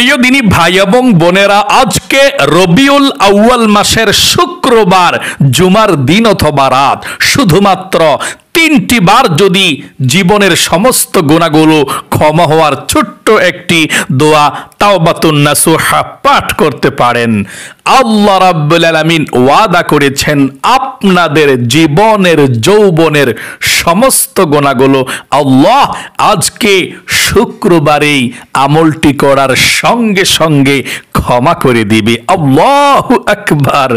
প্রিয় দিনী ভাই এবং বোনেরা আজকে রবিউল আউয়াল মাসের শুক্রবার জুমার দিন অথবা রাত শুধুমাত্র তিনটি বার যদি জীবনের সমস্ত গুণাগুলো ক্ষমা হওয়ার ছোট্ট একটি দোয়া তাওবাতুন্না সোহা পাঠ করতে পারেন আল্লাহ রাব্বুল আলমিন ওয়াদা করেছেন আপনাদের জীবনের যৌবনের সমস্ত গোনাগুলো আল্লাহ আজকে শুক্রবারেই আমলটি করার সঙ্গে সঙ্গে ক্ষমা করে দিবে আল্লাহ একবার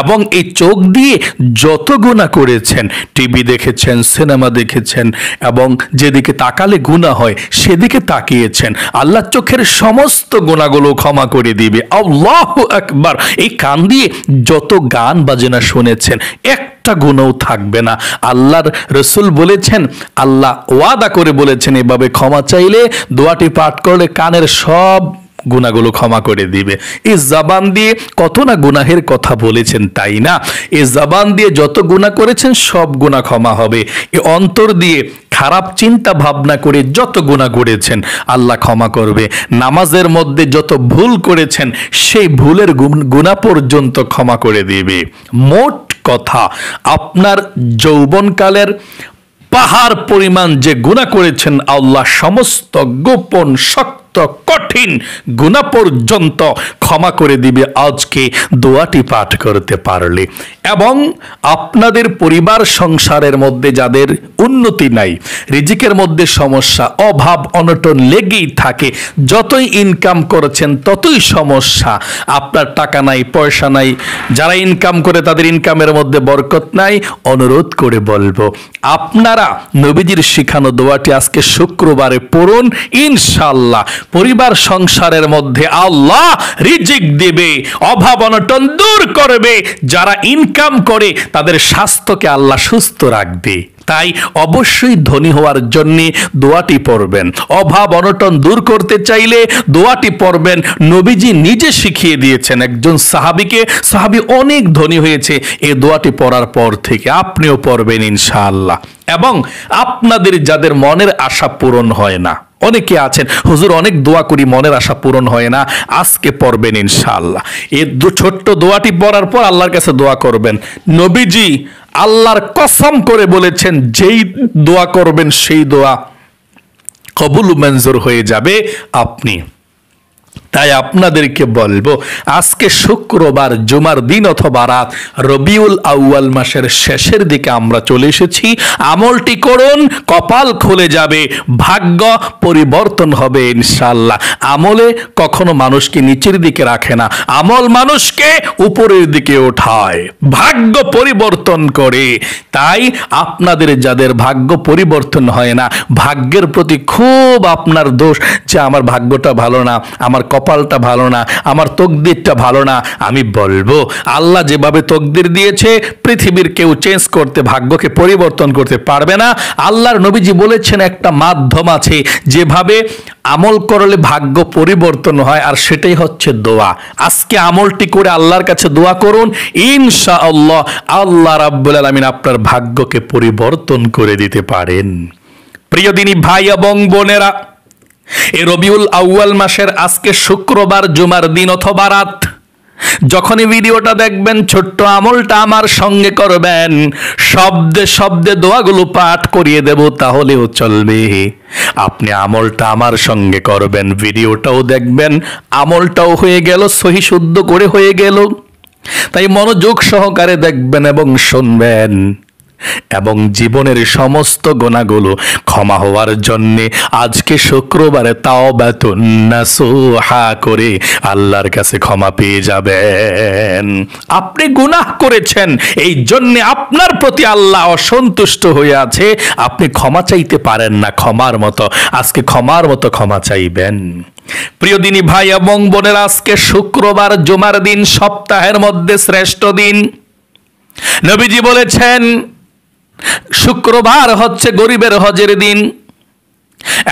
এবং এই চোখ দিয়ে যত গুণা করেছেন টিভি দেখেছেন সিনেমা দেখেছেন এবং যেদিকে তাকালে গুণা হয় সেদিকে তাকিয়েছেন আল্লাহ চোখের সমস্ত গুণাগুলো ক্ষমা করে দিবে আল্লাহ একবার এই কান দিয়ে যত গান বাজনা শুনেছেন এক একটা গুণও থাকবে না আল্লাহর রসুল বলেছেন আল্লাহ ওয়াদা করে বলেছেন এভাবে ক্ষমা চাইলে দোয়াটি পাঠ করলে কানের সব গুণাগুলো ক্ষমা করে দিবে এই জবান দিয়ে কত না গুনাহের কথা বলেছেন তাই না এই জবান দিয়ে যত গুণা করেছেন সব গুণা ক্ষমা হবে এ অন্তর দিয়ে খারাপ চিন্তা ভাবনা করে যত গুণা করেছেন আল্লাহ ক্ষমা করবে নামাজের মধ্যে যত ভুল করেছেন সেই ভুলের গুণা পর্যন্ত ক্ষমা করে দেবে মোট কথা আপনার যৌবনকালের পাহাড় পরিমাণ যে গুণা করেছেন আল্লাহ সমস্ত গোপন শক্ত কঠিন গুণা পর্যন্ত ক্ষমা করে দিবে আজকে দোয়াটি পাঠ করতে পারলে এবং আপনাদের পরিবার সংসারের মধ্যে যাদের উন্নতি নাই রিজিকের মধ্যে সমস্যা অভাব অনটন লেগেই থাকে যতই ইনকাম করেছেন ততই সমস্যা আপনার টাকা নাই পয়সা নাই যারা ইনকাম করে তাদের ইনকামের মধ্যে বরকত নাই অনুরোধ করে বলবো আপনারা নবীজির শিখানো দোয়াটি আজকে শুক্রবারে পড়ুন ইনশাল্লাহ পরিবার সংসারের মধ্যে আল্লাহ রিজিক দেবে অভাব অনটন দূর করবে যারা ইনকাম করে তাদের স্বাস্থ্যকে আল্লাহ সুস্থ রাখবে তাই অবশ্যই ধনী হওয়ার জন্যে দোয়াটি পড়বেন অভাব অনটন দূর করতে চাইলে দোয়াটি পড়বেন নবীজি নিজে শিখিয়ে দিয়েছেন একজন সাহাবিকে সাহাবি অনেক ধনী হয়েছে এ দোয়াটি পড়ার পর থেকে আপনিও পড়বেন ইনশাআল্লাহ এবং আপনাদের যাদের মনের আশা পূরণ হয় না অনেকে আছেন হুজুর অনেক দোয়া করি মনের আশা পূরণ হয় না আজকে পড়বেন ইনশাআল্লাহ এ ছোট্ট দোয়াটি পড়ার পর আল্লাহর কাছে দোয়া করবেন নবীজি আল্লাহর কসম করে বলেছেন যেই দোয়া করবেন সেই দোয়া কবুল মঞ্জুর হয়ে যাবে আপনি তাই আপনাদেরকে বলবো আজকে শুক্রবার জুমার দিন অথবা রাত রবিউল আউয়াল মাসের শেষের দিকে আমরা চলে এসেছি আমলটি করুন কপাল খুলে যাবে ভাগ্য পরিবর্তন হবে ইনশাল্লাহ আমলে কখনো মানুষকে নিচের দিকে রাখে না আমল মানুষকে উপরের দিকে ওঠায় ভাগ্য পরিবর্তন করে তাই আপনাদের যাদের ভাগ্য পরিবর্তন হয় না ভাগ্যের প্রতি খুব আপনার দোষ যে আমার ভাগ্যটা ভালো না আমার কপালটা ভালো না আমার তকদিরটা ভালো না আমি বলবো আল্লাহ যেভাবে তকদির দিয়েছে পৃথিবীর কেউ চেঞ্জ করতে ভাগ্যকে পরিবর্তন করতে পারবে না আল্লাহর নবীজি বলেছেন একটা মাধ্যম আছে যেভাবে আমল করলে ভাগ্য পরিবর্তন হয় আর সেটাই হচ্ছে দোয়া আজকে আমলটি করে আল্লাহর কাছে দোয়া করুন ইনশা আল্লাহ আল্লাহ রাব্বুল আলমিন আপনার ভাগ্যকে পরিবর্তন করে দিতে পারেন প্রিয় দিনী ভাই এবং বোনেরা এ রবিউল আউয়াল মাসের আজকে শুক্রবার জুমার দিন অথবা রাত যখনই ভিডিওটা দেখবেন ছোট্ট আমলটা আমার সঙ্গে করবেন শব্দে শব্দে দোয়াগুলো পাঠ করিয়ে দেব তাহলেও চলবে আপনি আমলটা আমার সঙ্গে করবেন ভিডিওটাও দেখবেন আমলটাও হয়ে গেল সহি শুদ্ধ করে হয়ে গেল তাই মনোযোগ সহকারে দেখবেন এবং শুনবেন এবং জীবনের সমস্ত গোনাগুলো ক্ষমা হওয়ার জন্যে আজকে শুক্রবারে তাও বেতন নাসোহা করে আল্লাহর কাছে ক্ষমা পেয়ে যাবেন আপনি গুনাহ করেছেন এই জন্যে আপনার প্রতি আল্লাহ অসন্তুষ্ট হয়ে আছে আপনি ক্ষমা চাইতে পারেন না ক্ষমার মতো আজকে ক্ষমার মতো ক্ষমা চাইবেন প্রিয় দিনী ভাই এবং বোনের আজকে শুক্রবার জুমার দিন সপ্তাহের মধ্যে শ্রেষ্ঠ দিন নবীজি বলেছেন শুক্রবার হচ্ছে গরিবের হজের দিন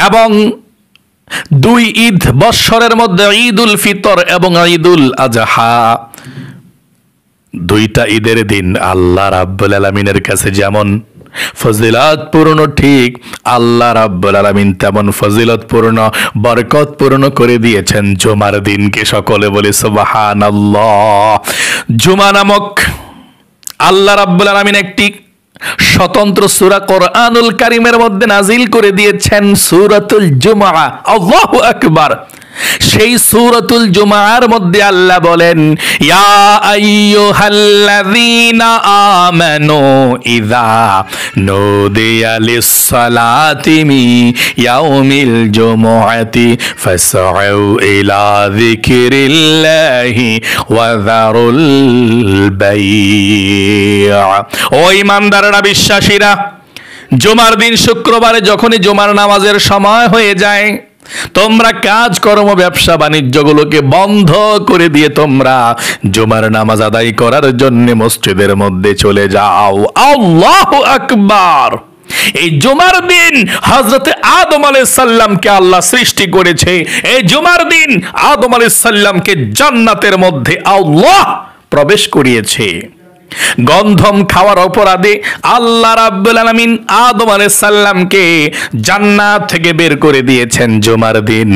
এবং দুই ঈদ বৎসরের মধ্যে ঈদুল ফিতর এবং ঈদুল আজহা দুইটা ঈদের দিন আল্লাহ রাব্বুল আলমিনের কাছে যেমন ফজিলতপূর্ণ ঠিক আল্লাহ রাব্বুল আলমিন তেমন ফজিলতপূর্ণ বরকতপূর্ণ করে দিয়েছেন জুমার দিনকে সকলে বলে সুবাহান আল্লাহ জুমা নামক আল্লাহ রাব্বুল আলমিন একটি স্বতন্ত্র সুরা কোরআনুল কারিমের মধ্যে নাজিল করে দিয়েছেন সুরাতুল জুমা আল্লাহ আকবার সেই সুরতুল জুমার মধ্যে আল্লাহ বলেন ইয়া আইয়ুহাল্লাযীনা আমানু ইযা নুদিয়া লিস-সালাতি ইয়াউমিল জুমুআতি ফাসআউ ইলা যিকরিল্লাহি ওয়া যারুল বাইআ ও ঈমানদাররা বিশ্বাসীরা জুমার দিন শুক্রবারে যখনই জুমার নামাজের সময় হয়ে যায় তোমরা কাজ কর্ম ব্যবসা বাণিজ্যগুলোকে বন্ধ করে দিয়ে তোমরা জুমার নামাজ আদায় করার জন্য মসজিদের মধ্যে চলে যাও আল্লাহ আকবার এই জুমার দিন হজরত আদম আলাইসাল্লামকে আল্লাহ সৃষ্টি করেছে এই জুমার দিন আদম আলাইসাল্লামকে জান্নাতের মধ্যে আল্লাহ প্রবেশ করিয়েছে গন্ধম খাওয়ার অপরাধে আল্লাহ রাব্দুল আলামিন আদম আলাইহিস সালামকে জান্নাত থেকে বের করে দিয়েছেন জুমার দিন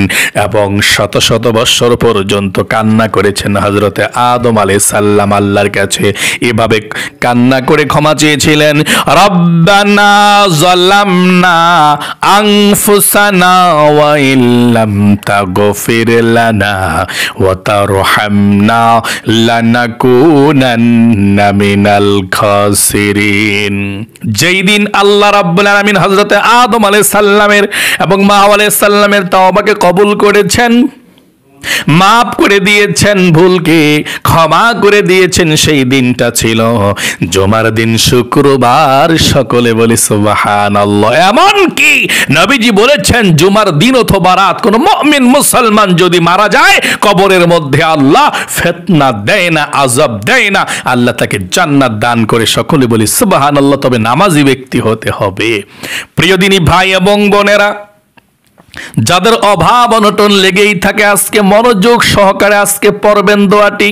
এবং শত শত বছর পর্যন্ত কান্না করেছেন হযরতে আদম আলাইহিস সালাম আল্লাহর কাছে এভাবে কান্না করে ক্ষমা চেয়েছিলেন রব্বানা যালামনা আনফুসানা ওয়া ইল্লাম তাগফির লানা ওয়া তারহামনা লানাকুনান্না মিনাল খাসিরিন যেই দিন আল্লাহ রাব্বুল আলামিন হযরতে আদম আলাইহিস সালামের এবং মা আলাইহিস সালামের তাওবাকে কবুল করেছেন মাফ করে দিয়েছেন ভুলকে ক্ষমা করে দিয়েছেন সেই দিনটা ছিল জমার দিন শুক্রবার সকলে বলে সুবাহান এমন কি নবীজি বলেছেন জুমার দিন অথবা রাত কোন মমিন মুসলমান যদি মারা যায় কবরের মধ্যে আল্লাহ ফেতনা দেয় না আজব দেয় না আল্লাহ তাকে জান্নাত দান করে সকলে বলি সুবাহান আল্লাহ তবে নামাজি ব্যক্তি হতে হবে প্রিয় দিনী ভাই এবং বোনেরা যাদের অভাব অনটন লেগেই থাকে আজকে মনোযোগ সহকারে আজকে পড়বেন দোয়াটি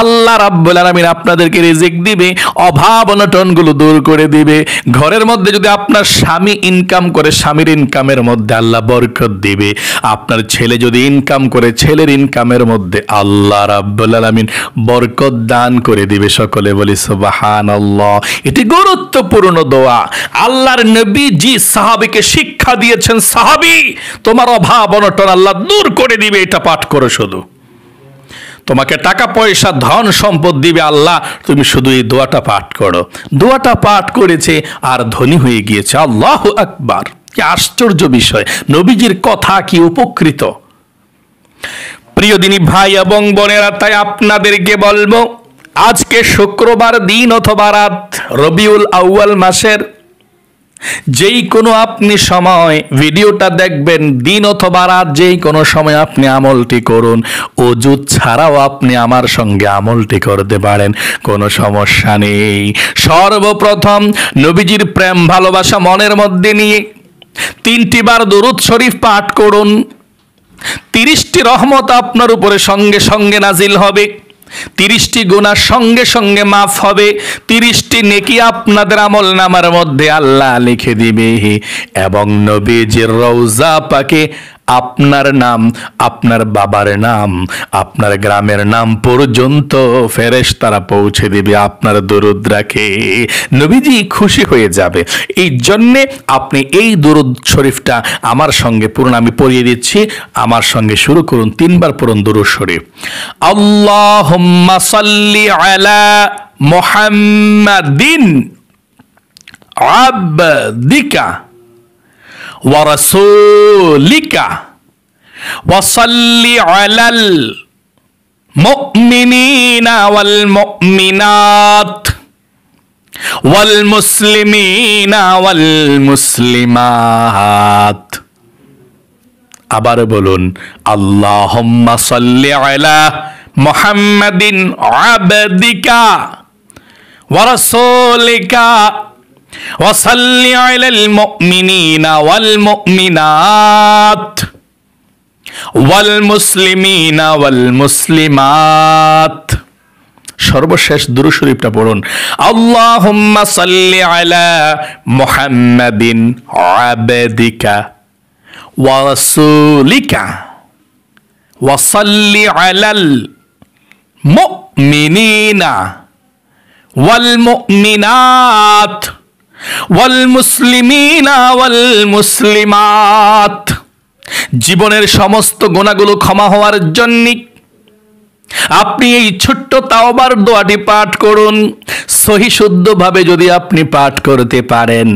আল্লাহ রাব্বুল আলামিন আপনাদেরকে রিজিক দিবে অভাব অনটনগুলো দূর করে দিবে ঘরের মধ্যে যদি আপনার স্বামী ইনকাম করে স্বামীর ইনকামের মধ্যে আল্লাহ বরকত দিবে আপনার ছেলে যদি ইনকাম করে ছেলের ইনকামের মধ্যে আল্লাহ রাব্বুল আলামিন বরকত দান করে দিবে সকলে বলি সুবহানাল্লাহ এটি গুরুত্বপূর্ণ দোয়া আল্লাহর নবী জি সাহাবীকে শিক্ষা দিয়েছেন সাহাবী তোমার অভাব অনটন আল্লাহ দূর করে দিবে এটা পাঠ করো শুধু তোমাকে টাকা পয়সা ধন সম্পদ দিবে আল্লাহ তুমি শুধু এই দোয়াটা পাঠ করো দোয়াটা পাঠ করেছে আর ধনী হয়ে গিয়েছে আল্লাহ আকবার কি আশ্চর্য বিষয় নবীজির কথা কি উপকৃত প্রিয় দিনী ভাই এবং বোনেরা তাই আপনাদেরকে বলবো আজকে শুক্রবার দিন অথবা রাত রবিউল আউয়াল মাসের যেই কোনো আপনি সময় ভিডিওটা দেখবেন দিন অথবা রাত যেই কোনো সময় আপনি আমলটি করুন অজুত ছাড়াও আপনি আমার সঙ্গে আমলটি করতে পারেন কোনো সমস্যা নেই সর্বপ্রথম নবীজির প্রেম ভালোবাসা মনের মধ্যে নিয়ে তিনটি বার দরুদ শরীফ পাঠ করুন তিরিশটি রহমত আপনার উপরে সঙ্গে সঙ্গে নাজিল হবে তিরিশটি গুণা সঙ্গে সঙ্গে মাফ হবে তিরিশটি নেকি আপনাদের আমল নামার মধ্যে আল্লাহ লিখে দিবে এবং নবীজির রৌজা পাকে আপনার নাম আপনার বাবার নাম আপনার গ্রামের নাম পর্যন্ত ফেরেশ তারা পৌঁছে দেবে আপনার রাখে নবীজি খুশি হয়ে যাবে এই জন্যে আপনি এই দরুদ শরীফটা আমার সঙ্গে পূরণ আমি পড়িয়ে দিচ্ছি আমার সঙ্গে শুরু করুন তিনবার পড়ুন দরুদ শরীফ আল্লাহ আলা মোহাম্মাদিন আবদিকা ورسولك وصل على المؤمنين والمؤمنات والمسلمين والمسلمات আবার বলুন আল্লাহুম্মা সাল্লি আলা মুহাম্মাদিন আবদিকা ওয়া রাসূলিকা وصل على المؤمنين والمؤمنات والمسلمين والمسلمات সর্বশেষ দুরু শরীফটা পড়ুন আল্লাহুম্মা সাল্লি আলা মুহাম্মাদিন আবাদিকা ওয়া রাসূলিকা ওয়া সাল্লি আলাল মুমিনিনা ওয়াল মুমিনাত ওয়াল মুসলিমিনা ওয়াল মুসলিমাত জীবনের সমস্ত গোনাগুলো ক্ষমা হওয়ার জন্য আপনি এই ছোট্ট তাওবার দোয়াটি পাঠ করুন সহি শুদ্ধভাবে যদি আপনি পাঠ করতে পারেন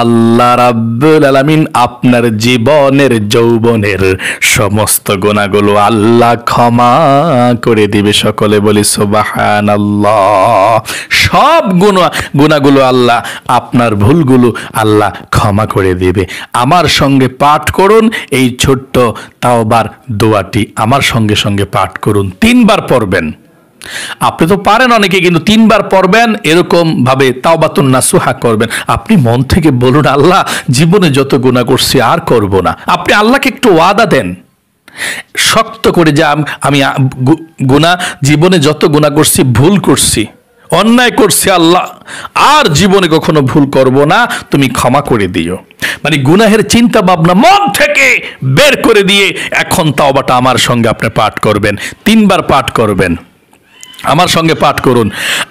আল্লাহ রাব্বুল আলামিন আপনার জীবনের যৌবনের সমস্ত গুণাগুলো আল্লাহ ক্ষমা করে দিবে সকলে বলি সুবাহান আল্লাহ সব গুণা গুণাগুলো আল্লাহ আপনার ভুলগুলো আল্লাহ ক্ষমা করে দিবে আমার সঙ্গে পাঠ করুন এই ছোট্ট তাওবার দোয়াটি আমার সঙ্গে সঙ্গে পাঠ করুন তিন তিনবার পড়বেন আপনি তো পারেন অনেকে কিন্তু তিনবার পড়বেন এরকম ভাবে নাসুহা করবেন আপনি মন থেকে বলুন আল্লাহ জীবনে যত গুণা করছি আর করব না আপনি আল্লাহকে একটু ওয়াদা দেন শক্ত করে যে আমি গুণা জীবনে যত গুণা করছি ভুল করছি অন্যায় করছে আল্লাহ আর জীবনে কখনো ভুল করব না তুমি ক্ষমা করে দিও মানে গুনাহের চিন্তা ভাবনা মন থেকে বের করে দিয়ে এখন তাওবাটা আমার সঙ্গে আপনি পাঠ করবেন তিনবার পাঠ করবেন আমার সঙ্গে পাঠ করুন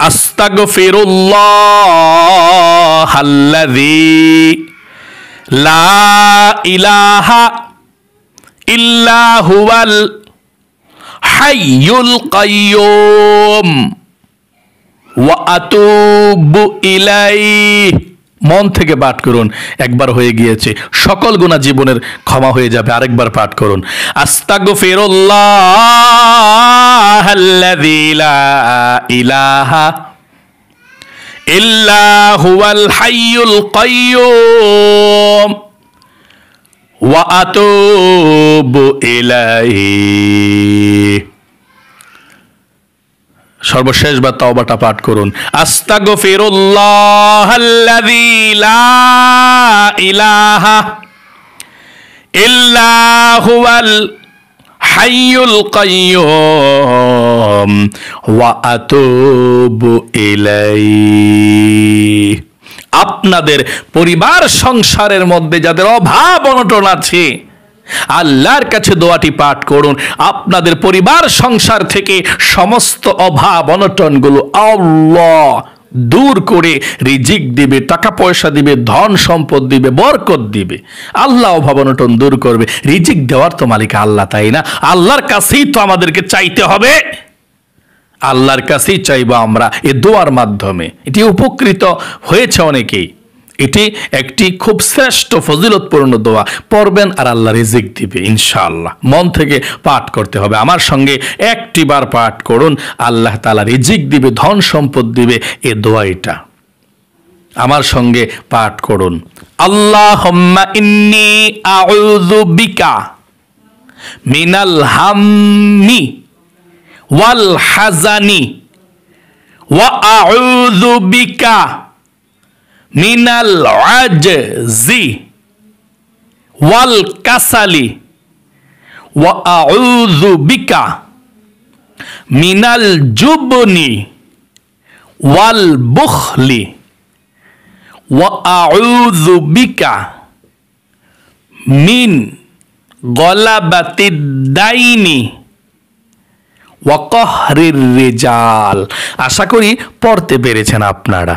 আস্তাগ ফেরুল্লাহ লা ইলাহা হাইয়ুল কাইয়ুম ওয়াতুবু ইলাই মন থেকে পাঠ করুন একবার হয়ে গিয়েছে সকল গুণা জীবনের ক্ষমা হয়ে যাবে আরেকবার পাঠ করুন আস্তাগো ইলাহা ইল্লা হুয়াল হাইয়ুল কাইয়ুম ওয়া আতুবু ইলাইহি সর্বশেষ বা তাওবাটা পাঠ করুন আস্তাগফিরুল্লাহ আল্লাযী লা ইলাহা ইল্লা হুয়াল হাইয়ুল কাইয়ুম ওয়া আতুবু ইলাইহি আপনাদের পরিবার সংসারের মধ্যে যাদের অভাব অনটন আছে আল্লাহর কাছে দোয়াটি পাঠ করুন আপনাদের পরিবার সংসার থেকে সমস্ত অভাব অনটনগুলো আল্লাহ দূর করে রিজিক দিবে টাকা পয়সা দিবে ধন সম্পদ দিবে বরকত দিবে আল্লাহ অভাব অনটন দূর করবে রিজিক দেওয়ার তো মালিক আল্লাহ তাই না আল্লাহর কাছেই তো আমাদেরকে চাইতে হবে আল্লাহর কাছেই চাইব আমরা এ দোয়ার মাধ্যমে এটি উপকৃত হয়েছে অনেকেই এটি একটি খুব শ্রেষ্ঠ ফজিলতপূর্ণ দোয়া পড়বেন আর আল্লাহ রিজিক দিবে ইনশাআল্লাহ মন থেকে পাঠ করতে হবে আমার সঙ্গে একটি বার পাঠ করুন আল্লাহ তালা রিজিক দিবে ধন সম্পদ দিবে এ দোয়া এটা আমার সঙ্গে পাঠ করুন আল্লাহ ইন্নি বিকা মিনাল হাম্মি ওয়াল হাজানি ওয়া বিকা মিনাল আজ জি ওয়াল কাসালি ওয়া মিনাল জুবনি ওয়াল বুখলি ওয়া মিন গলাবাতিদ দাইনি ওয়াকহরির রেজাল আশা করি পড়তে পেরেছেন আপনারা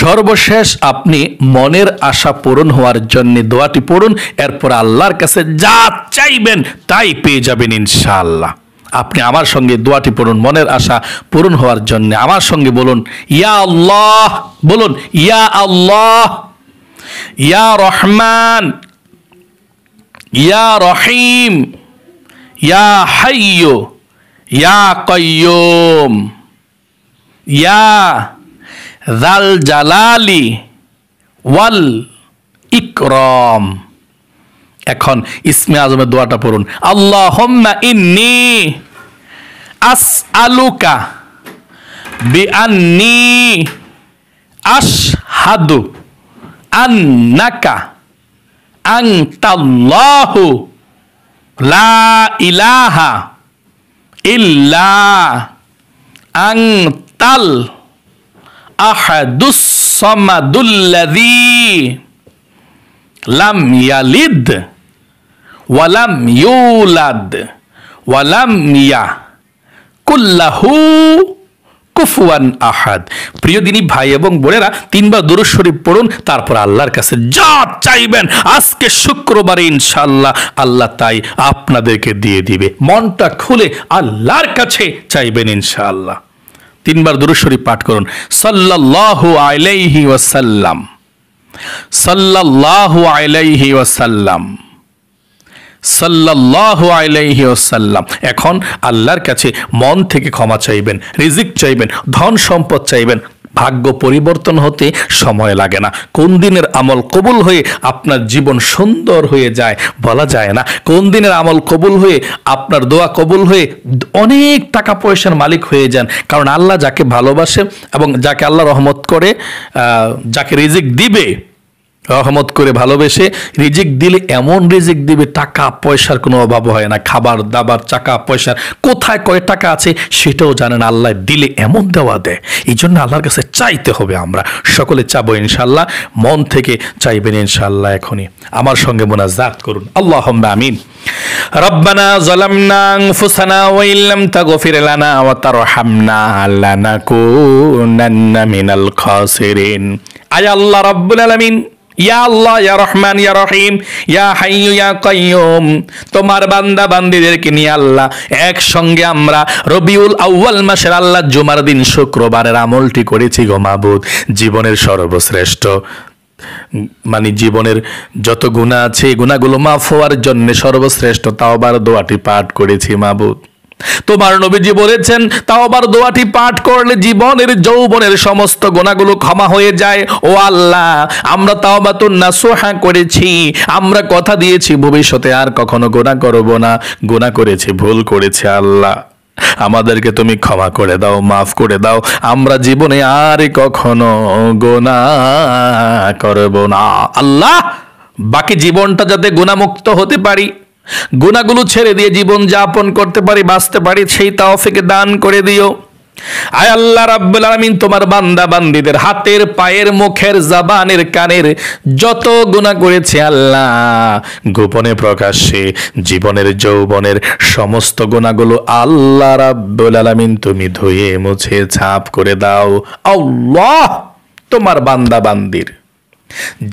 সর্বশেষ আপনি মনের আশা পূরণ হওয়ার জন্য দোয়াটি পড়ুন এরপর আল্লাহর কাছে যা চাইবেন তাই পেয়ে যাবেন ইনশাআল্লাহ আপনি আমার সঙ্গে দোয়াটি পড়ুন মনের আশা পূরণ হওয়ার জন্য আমার সঙ্গে বলুন ইয়া আল্লাহ বলুন ইয়া আল্লাহ ইয়া রহমান ইয়া রহিম ইয়া হাইয়ো ইয়া কয়্যুম ইয়া জাল জালালি ওয়াল ইকরম এখন ইসমে আজমের দোয়াটা পড়ুন আল্লাহ ইন্নি আস আলুকা বিআন্নি আশহাদু আন্নাকা আংতাল্লাহু লা ইলাহা ইল্লা আংতাল লাম ইয়ালিদ ওয়ালাম ইউলাদ ওয়ালাম ইয়া কুল্লাহু কুফুয়ান আহাদ প্রিয় দিনী ভাই এবং বোনেরা তিনবার দুরুদ শরীফ পড়ুন তারপর আল্লাহর কাছে যা চাইবেন আজকে শুক্রবারে ইনশাল্লাহ আল্লাহ তাই আপনাদেরকে দিয়ে দিবে মনটা খুলে আল্লাহর কাছে চাইবেন ইনশাআল্লাহ তিনবার দুরুশরী পাঠ করুন সাল্লাহু আলাইহি ওয়াসাল্লাম সাল্লাহু আলাইহি ওয়াসাল্লাম সাল্লাহু আলাইহি ওসাল্লাম এখন আল্লাহর কাছে মন থেকে ক্ষমা চাইবেন রিজিক চাইবেন ধন সম্পদ চাইবেন ভাগ্য পরিবর্তন হতে সময় লাগে না কোন দিনের আমল কবুল হয়ে আপনার জীবন সুন্দর হয়ে যায় বলা যায় না কোন দিনের আমল কবুল হয়ে আপনার দোয়া কবুল হয়ে অনেক টাকা পয়সার মালিক হয়ে যান কারণ আল্লাহ যাকে ভালোবাসে এবং যাকে আল্লাহ রহমত করে যাকে রিজিক দিবে রহমত করে ভালোবেসে রিজিক দিলে এমন রিজিক দিবে টাকা পয়সার কোনো অভাব হয় না খাবার দাবার টাকা পয়সার কোথায় কয় টাকা আছে সেটাও জানেন আল্লাহ দিলে এমন দেওয়া দেয় এই জন্য আল্লাহর কাছে চাইতে হবে আমরা সকলে চাবো ইনশাল্লাহ মন থেকে চাইবেন ইনশাল্লাহ এখনই আমার সঙ্গে জাত করুন আল্লাহ আমিন রব্বানা জলামনা আনফুসানা ওয়া ইল্লাম তাগফির লানা ওয়া তারহামনা লানাকুনান্না মিনাল খাসিরিন আয় আল্লাহ রাব্বুল আলামিন ইয়া আল্লাহ ইয়া রহমান ইয়া রহিম ইয়া হাইয়ু ইয়া কাইয়ুম তোমার বান্দা বান্দিদেরকে নিয়ে আল্লাহ একসঙ্গে আমরা রবিউল আউয়াল মাসের আল্লাহ জুমার দিন শুক্রবারের আমলটি করেছি গো মাবুদ জীবনের সর্বশ্রেষ্ঠ মানে জীবনের যত গুণা আছে গুণাগুলো মাফ হওয়ার জন্য সর্বশ্রেষ্ঠ তাওবার দোয়াটি পাঠ করেছি মাবুদ তোমার নবীজি বলেছেন তাও আবার দোয়াটি পাঠ করলে জীবনের যৌবনের সমস্ত গোনাগুলো ক্ষমা হয়ে যায় ও আল্লাহ আমরা তাও বা তোর নাসোহা করেছি আমরা কথা দিয়েছি ভবিষ্যতে আর কখনো গোনা করব না গোনা করেছি ভুল করেছে আল্লাহ আমাদেরকে তুমি ক্ষমা করে দাও মাফ করে দাও আমরা জীবনে আর কখনো গোনা করব না আল্লাহ বাকি জীবনটা যাতে গুণামুক্ত হতে পারি গুণাগুলো ছেড়ে দিয়ে জীবন যাপন করতে পারি বাঁচতে পারি সেই তাওফিকে দান করে দিও আয় আল্লাহ রাব্বুল আলামিন তোমার বান্দা বান্দিদের হাতের পায়ের মুখের জাবানের কানের যত গুনাহ করেছে আল্লাহ গোপনে প্রকাশ্যে জীবনের যৌবনের সমস্ত গুনাহগুলো আল্লাহ রাব্বুল আলামিন তুমি ধুয়ে মুছে ছাপ করে দাও আল্লাহ তোমার বান্দা বান্দির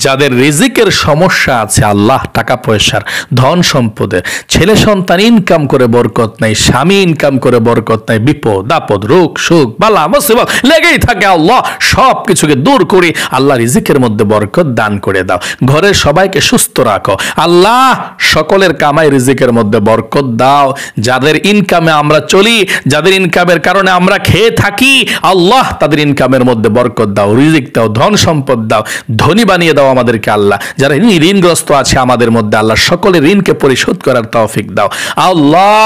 যাদের রিজিকের সমস্যা আছে আল্লাহ টাকা পয়সার ধন সম্পদের ছেলে সন্তান ইনকাম করে বরকত নাই স্বামী ইনকাম করে বরকত নাই বিপদ আপদ রোগ সুখ বালা মুসিবত লেগেই থাকে আল্লাহ সব কিছুকে দূর করে আল্লাহ রিজিকের মধ্যে বরকত দান করে দাও ঘরের সবাইকে সুস্থ রাখো আল্লাহ সকলের কামাই রিজিকের মধ্যে বরকত দাও যাদের ইনকামে আমরা চলি যাদের ইনকামের কারণে আমরা খেয়ে থাকি আল্লাহ তাদের ইনকামের মধ্যে বরকত দাও রিজিক দাও ধন সম্পদ দাও ধনী বানিয়ে দাও আমাদেরকে আল্লাহ যারা ঋণগ্রস্ত আছে আমাদের মধ্যে আল্লাহ সকলে ঋণকে পরিশোধ করার তৌফিক দাও আল্লাহ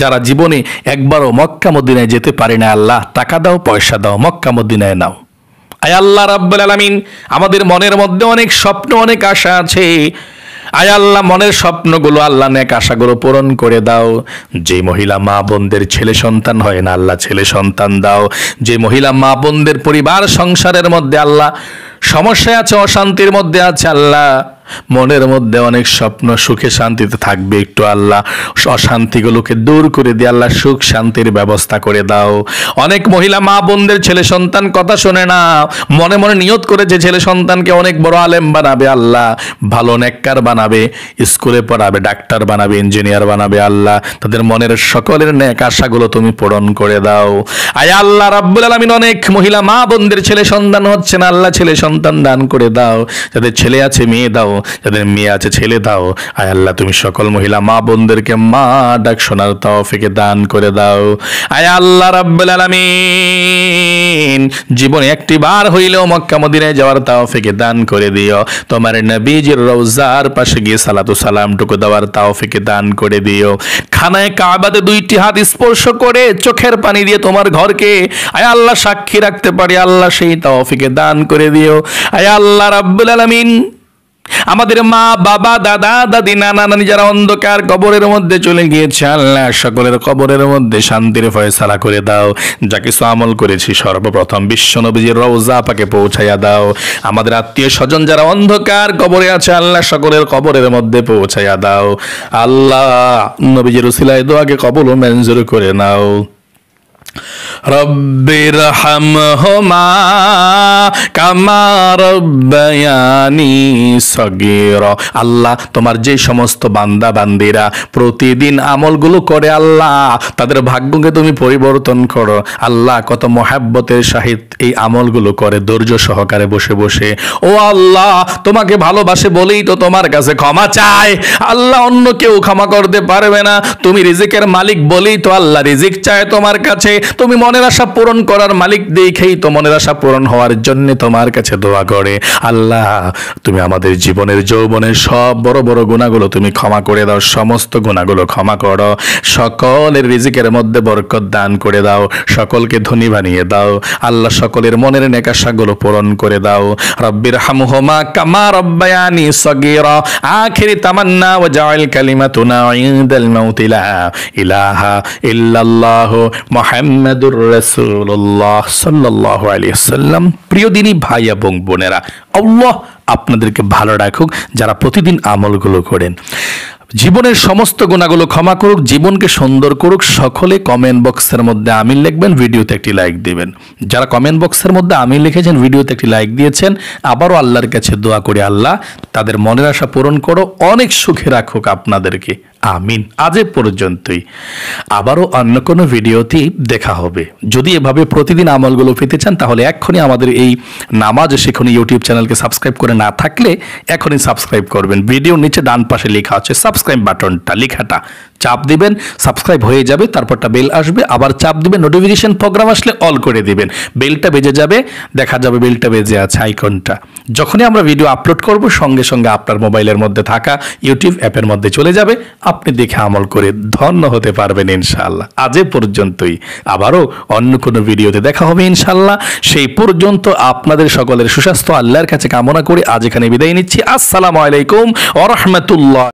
যারা জীবনে একবারও মক্কা মদিনায় যেতে পারে না আল্লাহ টাকা দাও পয়সা দাও মক্কা মদিনায় নাও আয় আল্লাহ রাব্বুল আলামিন আমাদের মনের মধ্যে অনেক স্বপ্ন অনেক আশা আছে আয় আল্লাহ মনের স্বপ্নগুলো আল্লাহ নেক আশাগুলো পূরণ করে দাও যে মহিলা মা বোনদের ছেলে সন্তান হয় না আল্লাহ ছেলে সন্তান দাও যে মহিলা মা বোনদের পরিবার সংসারের মধ্যে আল্লাহ সমস্যা আছে অশান্তির মধ্যে আছে আল্লাহ মনের মধ্যে অনেক স্বপ্ন সুখে শান্তিতে থাকবে একটু আল্লাহ অশান্তিগুলোকে দূর করে দিয়ে আল্লাহ সুখ শান্তির ব্যবস্থা করে দাও অনেক মহিলা মা বোনদের ছেলে সন্তান কথা শোনে না মনে মনে নিয়ত করে যে ছেলে সন্তানকে অনেক বড় আলেম বানাবে আল্লাহ ভালো নেককার বানাবে স্কুলে পড়াবে ডাক্তার বানাবে ইঞ্জিনিয়ার বানাবে আল্লাহ তাদের মনের সকলের ন্যাক আশাগুলো তুমি পূরণ করে দাও আয় আল্লাহ রাব্বুল আলামিন অনেক মহিলা মা বোনদের ছেলে সন্তান হচ্ছে না আল্লাহ ছেলে সন্তান দান করে দাও যাদের ছেলে আছে মেয়ে দাও যাদের মেয়ে আছে ছেলে দাও আয় আল্লাহ তুমি সকল মহিলা মা বোনদেরকে মা ডাক শোনার তাওফিকে দান করে দাও আয় আল্লাহ রাব্বুল আলামিন জীবনে একটি বার হইলেও মক্কা মদিনায় যাওয়ার তৌফিকে দান করে দিও তোমার নবীজির রওজার পাশে গিয়ে সালাতু সালামটুকু দেওয়ার তাওফিকে দান করে দিও খানায় কাবাতে দুইটি হাত স্পর্শ করে চোখের পানি দিয়ে তোমার ঘরকে আয় আল্লাহ সাক্ষী রাখতে পারি আল্লাহ সেই তাওফিকে দান করে দিও আয় আল্লাহ রাব্বুল আলামিন আমাদের মা বাবা দাদা দাদি নানা নানি যারা অন্ধকার কবরের মধ্যে চলে গিয়েছে আল্লাহ সকলের কবরের মধ্যে শান্তির ফয়সালা করে দাও যা কিছু আমল করেছি সর্বপ্রথম বিশ্বনবীজির রওজা পাকে পৌঁছাইয়া দাও আমাদের আত্মীয় স্বজন যারা অন্ধকার কবরে আছে আল্লাহ সকলের কবরের মধ্যে পৌঁছাইয়া দাও আল্লাহ নবীজির উসিলায় দোয়াকে কবল মঞ্জুর করে নাও রব্বির হম হোমা কামা রব্বায়ানি সগির আল্লাহ তোমার যে সমস্ত বান্দা বান্দিরা প্রতিদিন আমলগুলো করে আল্লাহ তাদের ভাগ্যকে তুমি পরিবর্তন করো আল্লাহ কত মহাব্বতের সাহিত এই আমলগুলো করে ধৈর্য সহকারে বসে বসে ও আল্লাহ তোমাকে ভালোবাসে বলেই তো তোমার কাছে ক্ষমা চায় আল্লাহ অন্য কেউ ক্ষমা করতে পারবে না তুমি রিজিকের মালিক বলেই তো আল্লাহ রিজিক চায় তোমার কাছে তুমি মনের আশা পূরণ করার মালিক দেখেই তো মনের আশা পূরণ হওয়ার জন্য তোমার কাছে দোয়া করে আল্লাহ তুমি আমাদের জীবনের যৌবনের সব বড় বড় গুণাগুলো তুমি ক্ষমা করে দাও সমস্ত গুণাগুলো ক্ষমা করো সকলের রিজিকের মধ্যে বরকত দান করে দাও সকলকে ধনী বানিয়ে দাও আল্লাহ সকলের মনের নেকাশাগুলো পূরণ করে দাও রব্বির হামুহমা কামা রব্বায়ানি সগির আখিরি তামান্না ও জয়েল কালিমাতুনা ইনদাল মাউতিলা ইলাহা ইল্লাল্লাহ মুহাম্মাদুর রসুল্লাহ প্রিয় দিনই ভাই এবং বোনেরা আল্লাহ আপনাদেরকে ভালো রাখুক যারা প্রতিদিন আমলগুলো করেন জীবনের সমস্ত গোনাগুলো ক্ষমা করুক জীবনকে সুন্দর করুক সকলে কমেন্ট বক্সের মধ্যে আমি লিখবেন ভিডিওতে একটি লাইক দেবেন যারা কমেন্ট বক্সের মধ্যে আমি লিখেছেন ভিডিওতে একটি লাইক দিয়েছেন আবারও আল্লাহর কাছে দোয়া করি আল্লাহ তাদের মনের আশা পূরণ করো অনেক সুখে রাখুক আপনাদেরকে আমিন আজ এ পর্যন্তই আবারও অন্য কোনো ভিডিওতে দেখা হবে যদি এভাবে প্রতিদিন আমলগুলো পেতে চান তাহলে এক্ষুনি আমাদের এই নামাজ সেখানে ইউটিউব চ্যানেলকে সাবস্ক্রাইব করে না থাকলে এখনই সাবস্ক্রাইব করবেন ভিডিও নিচে ডান পাশে লেখা আছে সাবস্ক্রাইব বাটনটা লেখাটা চাপ দিবেন সাবস্ক্রাইব হয়ে যাবে তারপরটা বেল আসবে আবার চাপ দিবেন নোটিফিকেশন প্রোগ্রাম আসলে অল করে দিবেন বেলটা বেজে যাবে দেখা যাবে বেলটা বেজে আছে আইকনটা যখনই আমরা ভিডিও আপলোড করব সঙ্গে সঙ্গে আপনার মোবাইলের মধ্যে থাকা ইউটিউব অ্যাপের মধ্যে চলে যাবে আপনি দেখে আমল করে ধন্য হতে পারবেন ইনশাল্লাহ আজ পর্যন্তই আবারও অন্য কোনো ভিডিওতে দেখা হবে ইনশাল্লাহ সেই পর্যন্ত আপনাদের সকলের সুস্বাস্থ্য আল্লাহর কাছে কামনা করে আজ এখানে বিদায় নিচ্ছি আসসালামু আলাইকুম ওরহমতুল্লাহ